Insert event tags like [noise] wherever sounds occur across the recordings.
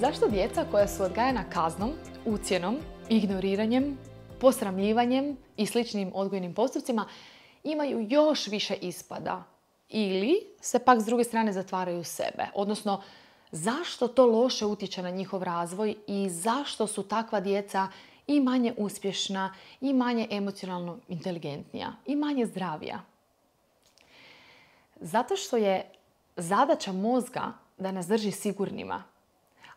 Zašto djeca koja su odgajana kaznom, ucjenom, ignoriranjem, posramljivanjem i sličnim odgojnim postupcima imaju još više ispada ili se pak s druge strane zatvaraju sebe? Odnosno, zašto to loše utječe na njihov razvoj i zašto su takva djeca i manje uspješna, i manje emocionalno inteligentnija, i manje zdravija? Zato što je zadaća mozga da nas drži sigurnima,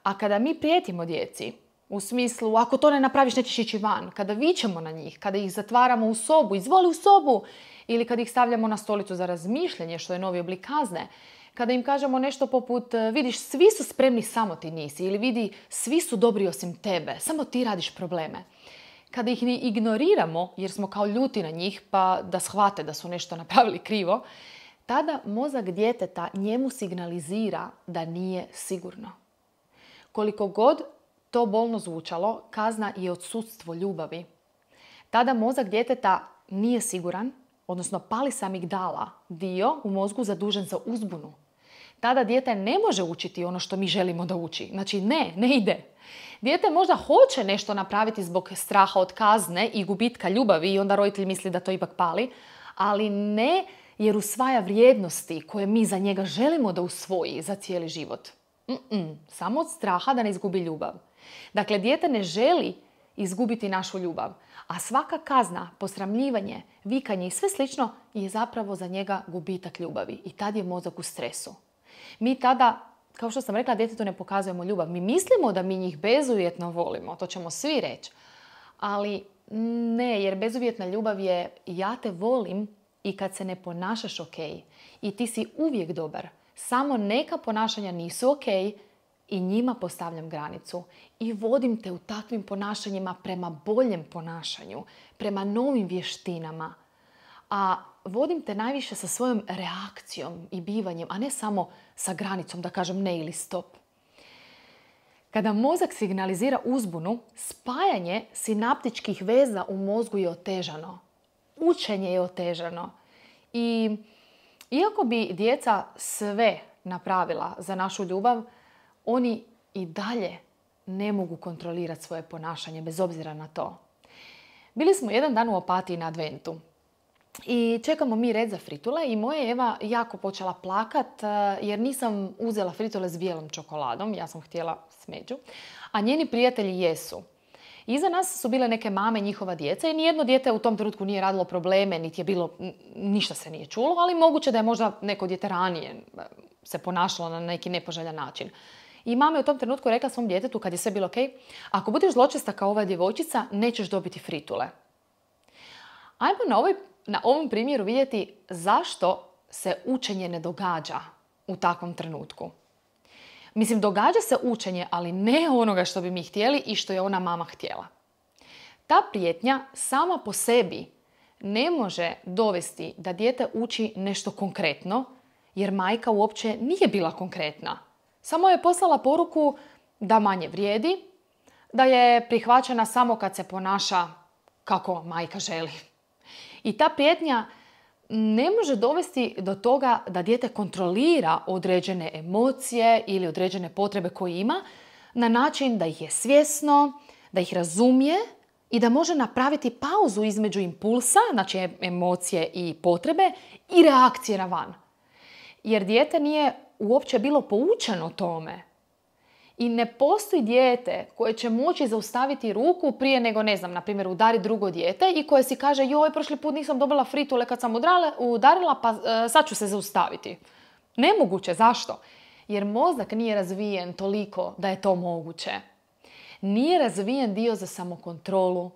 a kada mi prijetimo djeci, u smislu, ako to ne napraviš, nećeš ići van. Kada vićemo na njih, kada ih zatvaramo u sobu, izvoli u sobu, ili kada ih stavljamo na stolicu za razmišljanje, što je novi oblik kazne, kada im kažemo nešto poput e, vidiš svi su spremni, samo ti nisi, ili vidi svi su dobri osim tebe, samo ti radiš probleme. Kada ih ignoriramo, jer smo kao ljuti na njih, pa da shvate da su nešto napravili krivo, tada mozak djeteta njemu signalizira da nije sigurno. Koliko god to bolno zvučalo, kazna je odsudstvo ljubavi. Tada mozak djeteta nije siguran, odnosno pali samigdala amigdala, dio u mozgu zadužen za uzbunu. Tada dijete ne može učiti ono što mi želimo da uči. Znači ne, ne ide. Dijete možda hoće nešto napraviti zbog straha od kazne i gubitka ljubavi i onda roditelj misli da to ipak pali, ali ne jer usvaja vrijednosti koje mi za njega želimo da usvoji za cijeli život mm samo od straha da ne izgubi ljubav. Dakle, dijete ne želi izgubiti našu ljubav. A svaka kazna, posramljivanje, vikanje i sve slično je zapravo za njega gubitak ljubavi. I tad je mozak u stresu. Mi tada, kao što sam rekla, djetetu ne pokazujemo ljubav. Mi mislimo da mi njih bezuvjetno volimo. To ćemo svi reći. Ali ne, jer bezuvjetna ljubav je ja te volim i kad se ne ponašaš ok. I ti si uvijek dobar. Samo neka ponašanja nisu ok i njima postavljam granicu. I vodim te u takvim ponašanjima prema boljem ponašanju, prema novim vještinama. A vodim te najviše sa svojom reakcijom i bivanjem, a ne samo sa granicom, da kažem ne ili stop. Kada mozak signalizira uzbunu, spajanje sinaptičkih veza u mozgu je otežano. Učenje je otežano. I iako bi djeca sve napravila za našu ljubav, oni i dalje ne mogu kontrolirati svoje ponašanje, bez obzira na to. Bili smo jedan dan u opatiji na adventu. I čekamo mi red za fritule i moja Eva jako počela plakat eh, jer nisam uzela fritule s bijelom čokoladom, ja sam htjela smeđu, a njeni prijatelji jesu. Iza nas su bile neke mame, njihova djeca i nijedno dijete u tom trenutku nije radilo probleme, niti je bilo, ništa se nije čulo, ali moguće da je možda neko dijete ranije e, se ponašalo na neki nepoželjan način. I mama je u tom trenutku rekla svom djetetu kad je sve bilo ok, ako budeš zločesta kao ova djevojčica, nećeš dobiti fritule. Ajmo na ovom primjeru vidjeti zašto se učenje ne događa u takvom trenutku. Mislim, događa se učenje, ali ne onoga što bi mi htjeli i što je ona mama htjela. Ta prijetnja sama po sebi ne može dovesti da dijete uči nešto konkretno, jer majka uopće nije bila konkretna. Samo je poslala poruku da manje vrijedi, da je prihvaćena samo kad se ponaša kako majka želi. I ta prijetnja ne može dovesti do toga da dijete kontrolira određene emocije ili određene potrebe koje ima na način da ih je svjesno, da ih razumije i da može napraviti pauzu između impulsa, znači emocije i potrebe, i reakcije na van. Jer dijete nije uopće bilo poučeno tome i ne postoji dijete koje će moći zaustaviti ruku prije nego, ne znam, na primjer, udari drugo dijete i koje si kaže joj, prošli put nisam dobila fritule kad sam udarila, pa e, sad ću se zaustaviti. Nemoguće, zašto? Jer mozak nije razvijen toliko da je to moguće. Nije razvijen dio za samokontrolu,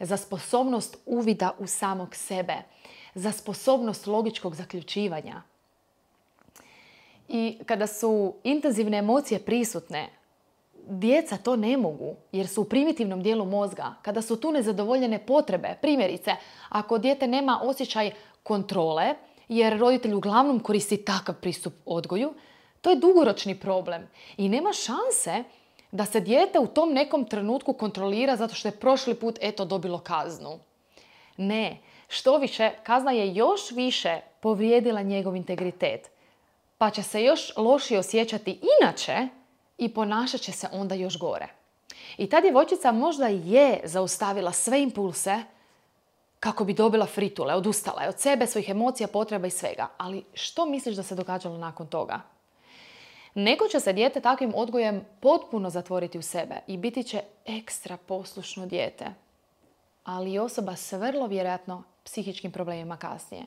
za sposobnost uvida u samog sebe, za sposobnost logičkog zaključivanja. I kada su intenzivne emocije prisutne, djeca to ne mogu jer su u primitivnom dijelu mozga. Kada su tu nezadovoljene potrebe, primjerice, ako dijete nema osjećaj kontrole, jer roditelj uglavnom koristi takav pristup odgoju, to je dugoročni problem i nema šanse da se dijete u tom nekom trenutku kontrolira zato što je prošli put eto dobilo kaznu. Ne, što više, kazna je još više povrijedila njegov integritet, pa će se još lošije osjećati inače i ponašat će se onda još gore. I ta djevojčica možda je zaustavila sve impulse kako bi dobila fritule, odustala je od sebe, svojih emocija, potreba i svega. Ali što misliš da se događalo nakon toga? Neko će se dijete takvim odgojem potpuno zatvoriti u sebe i biti će ekstra poslušno dijete. Ali i osoba s vrlo vjerojatno psihičkim problemima kasnije.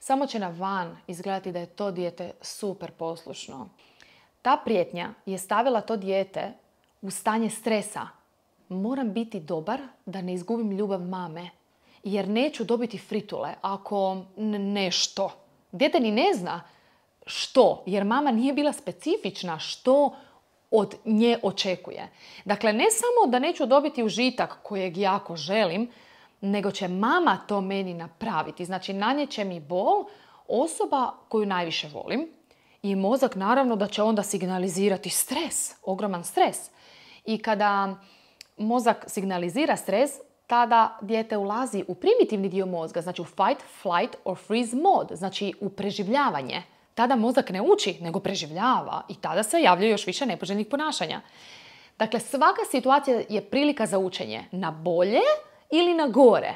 Samo će na van izgledati da je to dijete super poslušno. Ta prijetnja je stavila to dijete u stanje stresa. Moram biti dobar da ne izgubim ljubav mame, jer neću dobiti fritule ako nešto. Dijete ni ne zna što, jer mama nije bila specifična što od nje očekuje. Dakle, ne samo da neću dobiti užitak kojeg jako želim, nego će mama to meni napraviti. Znači, će mi bol osoba koju najviše volim, i mozak naravno da će onda signalizirati stres, ogroman stres. I kada mozak signalizira stres, tada dijete ulazi u primitivni dio mozga, znači u fight, flight or freeze mod, znači u preživljavanje. Tada mozak ne uči, nego preživljava i tada se javljaju još više nepoželjnih ponašanja. Dakle, svaka situacija je prilika za učenje na bolje ili na gore.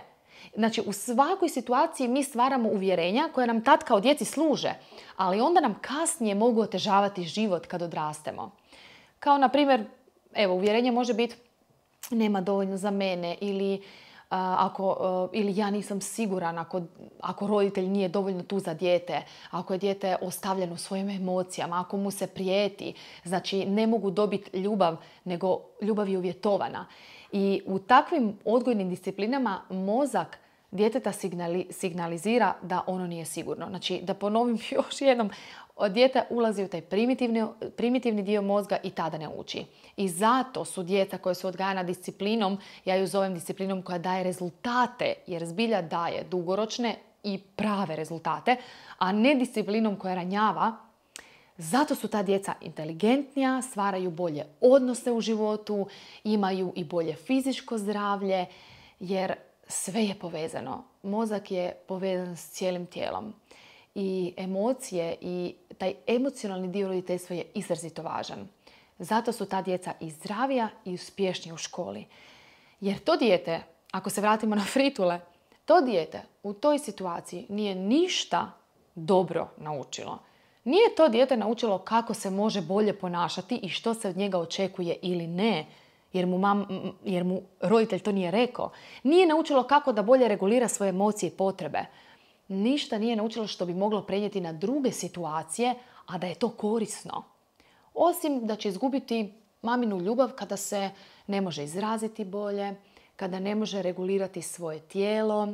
Znači, u svakoj situaciji mi stvaramo uvjerenja koja nam tad kao djeci služe, ali onda nam kasnije mogu otežavati život kad odrastemo. Kao, na primjer, evo, uvjerenje može biti nema dovoljno za mene ili ako, e, ili ja nisam siguran ako, ako roditelj nije dovoljno tu za dijete, ako je dijete ostavljeno svojim emocijama, ako mu se prijeti. Znači ne mogu dobiti ljubav, nego ljubav je uvjetovana. I u takvim odgojnim disciplinama mozak djeteta signali, signalizira da ono nije sigurno. Znači, da ponovim [laughs] još jednom, dijete ulazi u taj primitivni, primitivni dio mozga i tada ne uči. I zato su djeca koje su odgajana disciplinom, ja ju zovem disciplinom koja daje rezultate, jer zbilja daje dugoročne i prave rezultate, a ne disciplinom koja ranjava, zato su ta djeca inteligentnija, stvaraju bolje odnose u životu, imaju i bolje fizičko zdravlje, jer sve je povezano. Mozak je povezan s cijelim tijelom. I emocije i taj emocionalni dio roditeljstva je izrazito važan. Zato su ta djeca i zdravija i uspješnija u školi. Jer to dijete, ako se vratimo na fritule, to dijete u toj situaciji nije ništa dobro naučilo. Nije to dijete naučilo kako se može bolje ponašati i što se od njega očekuje ili ne jer mu, mam, jer mu roditelj to nije rekao. Nije naučilo kako da bolje regulira svoje emocije i potrebe. Ništa nije naučilo što bi moglo prenijeti na druge situacije, a da je to korisno. Osim da će izgubiti maminu ljubav kada se ne može izraziti bolje, kada ne može regulirati svoje tijelo,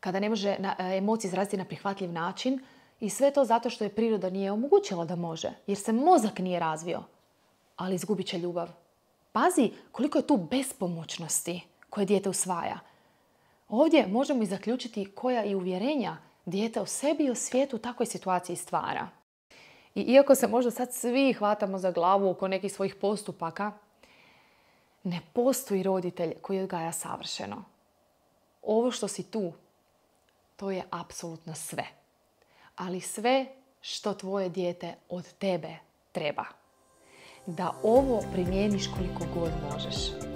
kada ne može e, emocije izraziti na prihvatljiv način i sve to zato što je priroda nije omogućila da može, jer se mozak nije razvio, ali izgubit će ljubav pazi koliko je tu bespomoćnosti koje dijete usvaja. Ovdje možemo i zaključiti koja i uvjerenja dijete o sebi i o svijetu u takvoj situaciji stvara. I iako se možda sad svi hvatamo za glavu oko nekih svojih postupaka, ne postoji roditelj koji odgaja savršeno. Ovo što si tu, to je apsolutno sve. Ali sve što tvoje dijete od tebe treba da ovo primijeniš koliko god možeš.